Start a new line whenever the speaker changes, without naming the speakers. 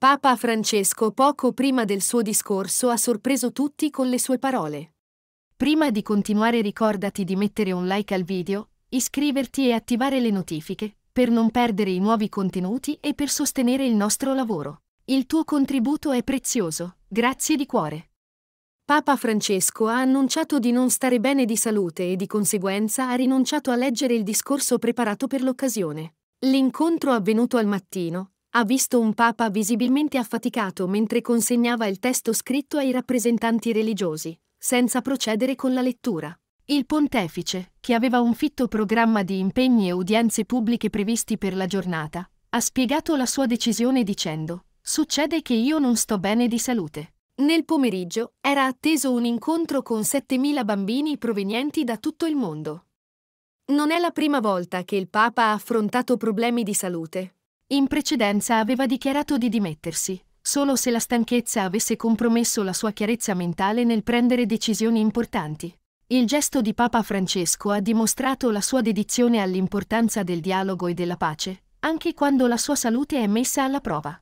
Papa Francesco poco prima del suo discorso ha sorpreso tutti con le sue parole. Prima di continuare ricordati di mettere un like al video, iscriverti e attivare le notifiche, per non perdere i nuovi contenuti e per sostenere il nostro lavoro. Il tuo contributo è prezioso, grazie di cuore. Papa Francesco ha annunciato di non stare bene di salute e di conseguenza ha rinunciato a leggere il discorso preparato per l'occasione. L'incontro avvenuto al mattino, ha visto un papa visibilmente affaticato mentre consegnava il testo scritto ai rappresentanti religiosi, senza procedere con la lettura. Il pontefice, che aveva un fitto programma di impegni e udienze pubbliche previsti per la giornata, ha spiegato la sua decisione dicendo Succede che io non sto bene di salute. Nel pomeriggio era atteso un incontro con 7.000 bambini provenienti da tutto il mondo. Non è la prima volta che il Papa ha affrontato problemi di salute, in precedenza aveva dichiarato di dimettersi, solo se la stanchezza avesse compromesso la sua chiarezza mentale nel prendere decisioni importanti. Il gesto di Papa Francesco ha dimostrato la sua dedizione all'importanza del dialogo e della pace, anche quando la sua salute è messa alla prova.